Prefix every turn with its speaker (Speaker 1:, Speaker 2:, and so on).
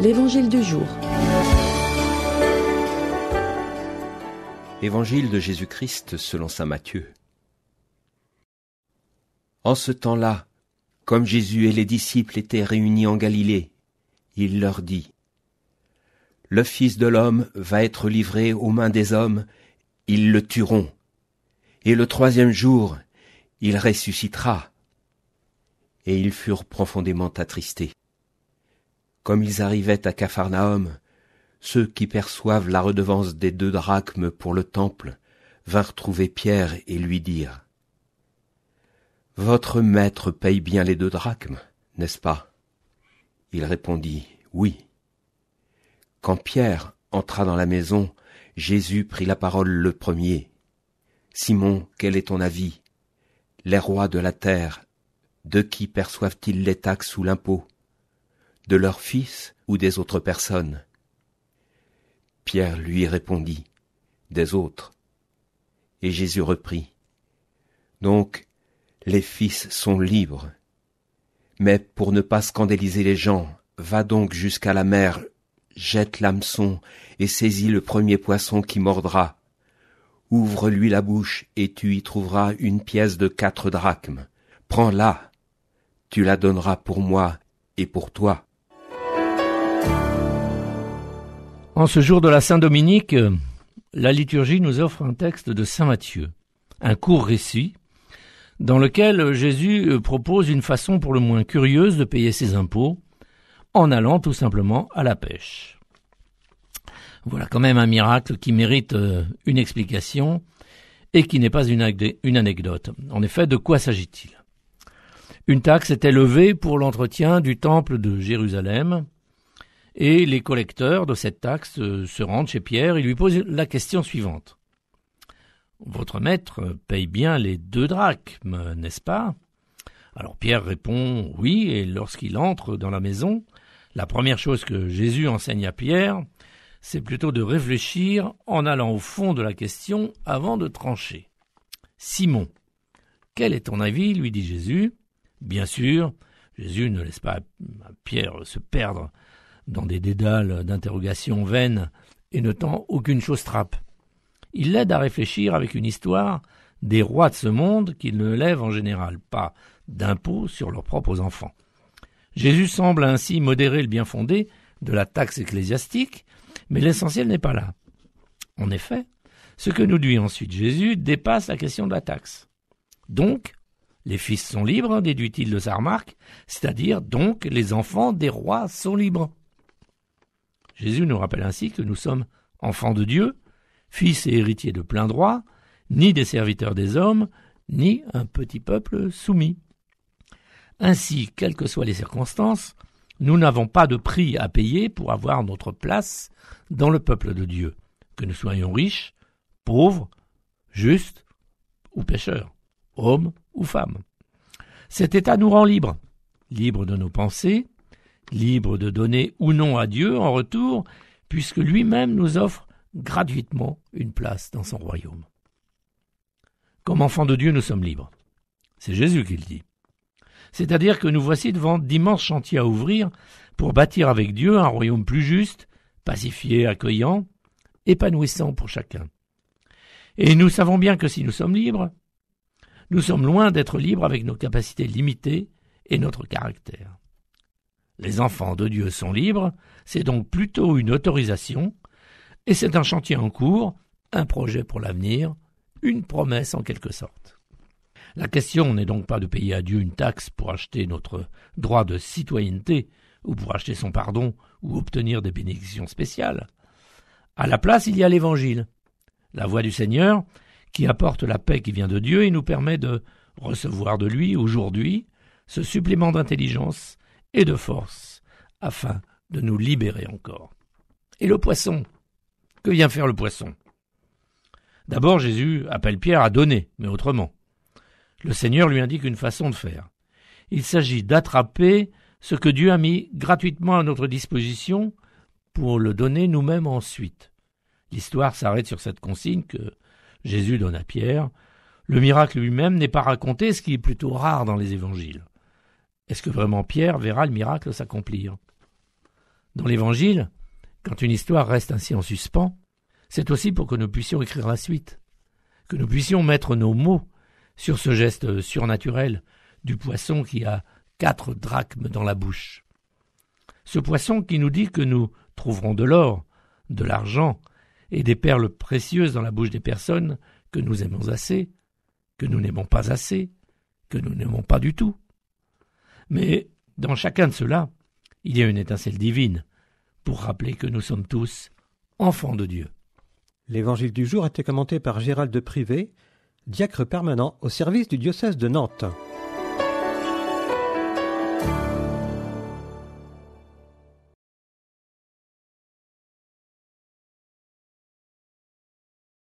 Speaker 1: L'Évangile du jour.
Speaker 2: Évangile de Jésus-Christ selon saint Matthieu. En ce temps-là, comme Jésus et les disciples étaient réunis en Galilée, il leur dit Le Fils de l'homme va être livré aux mains des hommes, ils le tueront, et le troisième jour, il ressuscitera. Et ils furent profondément attristés comme ils arrivaient à Capharnaüm, ceux qui perçoivent la redevance des deux drachmes pour le temple vinrent trouver Pierre et lui dirent Votre maître paye bien les deux drachmes, n'est-ce pas Il répondit Oui. Quand Pierre entra dans la maison, Jésus prit la parole le premier. Simon, quel est ton avis Les rois de la terre, de qui perçoivent-ils les taxes ou l'impôt de leurs fils ou des autres personnes Pierre lui répondit, Des autres. Et Jésus reprit, Donc, les fils sont libres. Mais pour ne pas scandaliser les gens, va donc jusqu'à la mer, jette l'hameçon et saisis le premier poisson qui mordra. Ouvre-lui la bouche et tu y trouveras une pièce de quatre drachmes. Prends-la. Tu la donneras pour moi et pour toi, En ce jour de la Saint-Dominique, la
Speaker 1: liturgie nous offre un texte de Saint Matthieu, un court récit, dans lequel Jésus euh, propose une façon pour le moins curieuse de payer ses impôts, en allant tout simplement à la pêche. Voilà quand même un miracle qui mérite euh, une explication et qui n'est pas une anecdote. En effet, de quoi s'agit-il Une taxe était levée pour l'entretien du temple de Jérusalem, et les collecteurs de cette taxe euh, se rendent chez Pierre et lui posent la question suivante. Votre maître paye bien les deux drachmes, n'est-ce pas Alors Pierre répond oui, et lorsqu'il entre dans la maison, la première chose que Jésus enseigne à Pierre, c'est plutôt de réfléchir en allant au fond de la question avant de trancher. Simon, quel est ton avis lui dit Jésus. Bien sûr, Jésus ne laisse pas Pierre se perdre dans des dédales d'interrogations vaines et ne tend aucune chose trappe. Il l'aide à réfléchir avec une histoire des rois de ce monde qui ne lèvent en général pas d'impôts sur leurs propres enfants. Jésus semble ainsi modérer le bien fondé de la taxe ecclésiastique, mais l'essentiel n'est pas là. En effet, ce que nous dit ensuite Jésus dépasse la question de la taxe. Donc, les fils sont libres, déduit-il de sa remarque, c'est-à-dire donc les enfants des rois sont libres. Jésus nous rappelle ainsi que nous sommes enfants de Dieu, fils et héritiers de plein droit, ni des serviteurs des hommes, ni un petit peuple soumis. Ainsi, quelles que soient les circonstances, nous n'avons pas de prix à payer pour avoir notre place dans le peuple de Dieu, que nous soyons riches, pauvres, justes ou pécheurs, hommes ou femmes. Cet état nous rend libres, libres de nos pensées, libre de donner ou non à Dieu en retour, puisque lui-même nous offre gratuitement une place dans son royaume. Comme enfants de Dieu, nous sommes libres. C'est Jésus qui le dit. C'est-à-dire que nous voici devant d'immenses chantiers à ouvrir pour bâtir avec Dieu un royaume plus juste, pacifié, accueillant, épanouissant pour chacun. Et nous savons bien que si nous sommes libres, nous sommes loin d'être libres avec nos capacités limitées et notre caractère. Les enfants de Dieu sont libres, c'est donc plutôt une autorisation, et c'est un chantier en cours, un projet pour l'avenir, une promesse en quelque sorte. La question n'est donc pas de payer à Dieu une taxe pour acheter notre droit de citoyenneté, ou pour acheter son pardon, ou obtenir des bénédictions spéciales. À la place, il y a l'Évangile, la voix du Seigneur, qui apporte la paix qui vient de Dieu et nous permet de recevoir de lui, aujourd'hui, ce supplément d'intelligence et de force, afin de nous libérer encore. Et le poisson Que vient faire le poisson D'abord, Jésus appelle Pierre à donner, mais autrement. Le Seigneur lui indique une façon de faire. Il s'agit d'attraper ce que Dieu a mis gratuitement à notre disposition pour le donner nous-mêmes ensuite. L'histoire s'arrête sur cette consigne que Jésus donne à Pierre. Le miracle lui-même n'est pas raconté, ce qui est plutôt rare dans les évangiles. Est-ce que vraiment Pierre verra le miracle s'accomplir Dans l'Évangile, quand une histoire reste ainsi en suspens, c'est aussi pour que nous puissions écrire la suite, que nous puissions mettre nos mots sur ce geste surnaturel du poisson qui a quatre drachmes dans la bouche. Ce poisson qui nous dit que nous trouverons de l'or, de l'argent et des perles précieuses dans la bouche des personnes que nous aimons assez, que nous n'aimons pas assez, que nous n'aimons pas du tout. Mais dans chacun de ceux-là, il y a une étincelle divine pour rappeler que nous sommes tous enfants de Dieu. L'évangile du jour a été commenté par Gérald de Privé, diacre permanent au service du diocèse de Nantes.